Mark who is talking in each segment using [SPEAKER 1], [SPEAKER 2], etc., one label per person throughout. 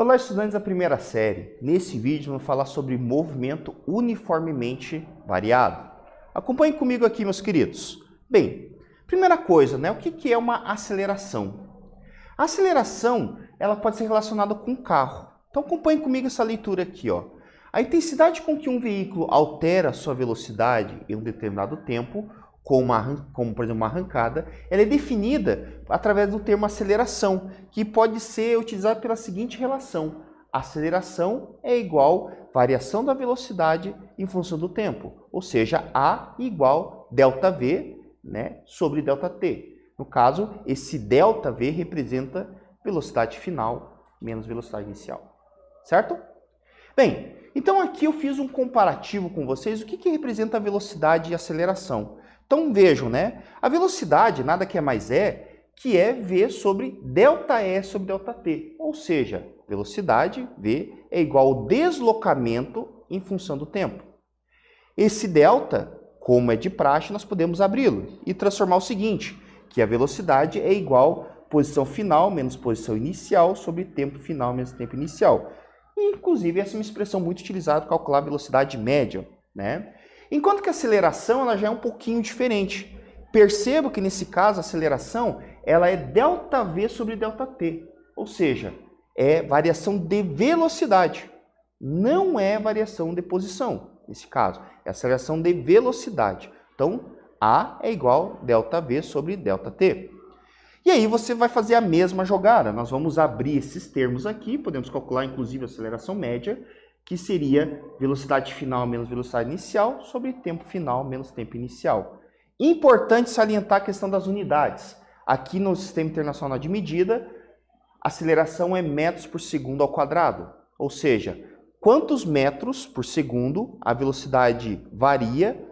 [SPEAKER 1] Olá, estudantes da primeira série. Nesse vídeo vamos falar sobre movimento uniformemente variado. Acompanhe comigo aqui, meus queridos. Bem, primeira coisa, né? O que, é uma aceleração? A aceleração, ela pode ser relacionada com o carro. Então acompanhe comigo essa leitura aqui, ó. A intensidade com que um veículo altera sua velocidade em um determinado tempo com uma, como por exemplo uma arrancada, ela é definida através do termo aceleração, que pode ser utilizado pela seguinte relação: aceleração é igual variação da velocidade em função do tempo, ou seja, a igual delta v, né, sobre delta t. No caso, esse delta v representa velocidade final menos velocidade inicial, certo? Bem, então aqui eu fiz um comparativo com vocês, o que, que representa a velocidade e aceleração. Então vejam, né? A velocidade nada que é mais é que é V sobre delta E sobre delta T, ou seja, velocidade V é igual ao deslocamento em função do tempo. Esse delta, como é de praxe, nós podemos abri-lo e transformar o seguinte, que a velocidade é igual posição final menos posição inicial sobre tempo final menos tempo inicial. Inclusive, essa é uma expressão muito utilizada para calcular a velocidade média, né? Enquanto que a aceleração ela já é um pouquinho diferente. Percebo que nesse caso a aceleração ela é delta v sobre delta t, ou seja, é variação de velocidade, não é variação de posição. Nesse caso, é aceleração de velocidade. Então, a é igual delta v sobre delta t. E aí você vai fazer a mesma jogada. Nós vamos abrir esses termos aqui, podemos calcular inclusive a aceleração média que seria velocidade final menos velocidade inicial sobre tempo final menos tempo inicial. Importante salientar a questão das unidades. Aqui no Sistema Internacional de Medida, aceleração é metros por segundo ao quadrado, ou seja, quantos metros por segundo a velocidade varia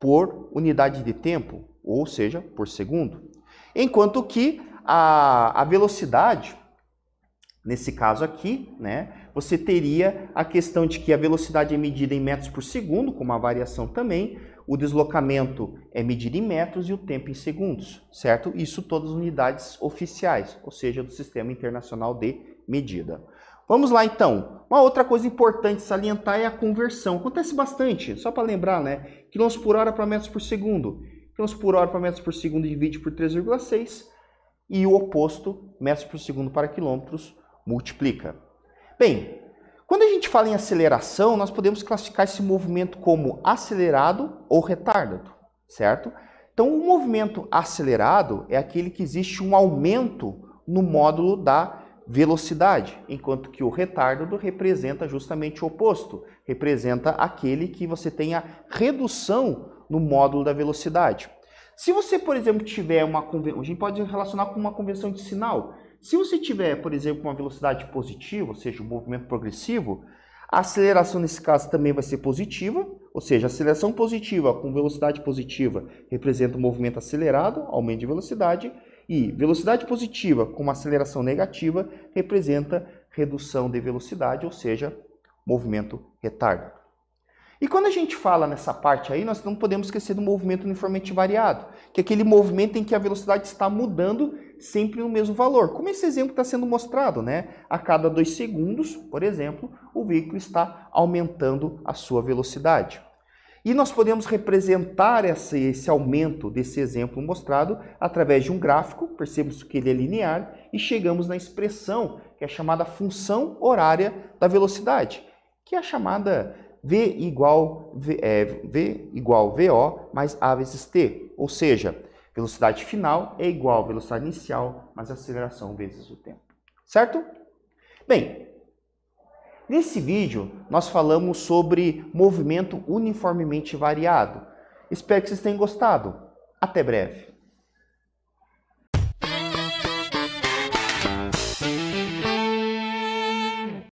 [SPEAKER 1] por unidade de tempo, ou seja, por segundo. Enquanto que a, a velocidade Nesse caso aqui, né, você teria a questão de que a velocidade é medida em metros por segundo, com uma variação também, o deslocamento é medido em metros e o tempo em segundos, certo? Isso todas as unidades oficiais, ou seja, do Sistema Internacional de Medida. Vamos lá então. Uma outra coisa importante salientar é a conversão. Acontece bastante, só para lembrar, né? Quilômetros por hora para metros por segundo. Quilômetros por hora para metros por segundo divide por 3,6 e o oposto, metros por segundo para quilômetros multiplica. Bem, quando a gente fala em aceleração, nós podemos classificar esse movimento como acelerado ou retardado, certo? Então, o movimento acelerado é aquele que existe um aumento no módulo da velocidade, enquanto que o retardado representa justamente o oposto, representa aquele que você tem a redução no módulo da velocidade. Se você, por exemplo, tiver uma convenção, a gente pode relacionar com uma convenção de sinal. Se você tiver, por exemplo, uma velocidade positiva, ou seja, um movimento progressivo, a aceleração nesse caso também vai ser positiva, ou seja, a aceleração positiva com velocidade positiva representa um movimento acelerado, aumento de velocidade, e velocidade positiva com uma aceleração negativa representa redução de velocidade, ou seja, movimento retardado. E quando a gente fala nessa parte aí, nós não podemos esquecer do movimento uniformemente variado, que é aquele movimento em que a velocidade está mudando sempre no mesmo valor. Como esse exemplo está sendo mostrado, né? A cada dois segundos, por exemplo, o veículo está aumentando a sua velocidade. E nós podemos representar esse, esse aumento desse exemplo mostrado através de um gráfico, percebemos que ele é linear, e chegamos na expressão que é chamada função horária da velocidade, que é a chamada V igual, v, é, v igual VO mais A vezes T, ou seja, velocidade final é igual à velocidade inicial mais aceleração vezes o tempo, certo? Bem, nesse vídeo nós falamos sobre movimento uniformemente variado. Espero que vocês tenham gostado. Até breve!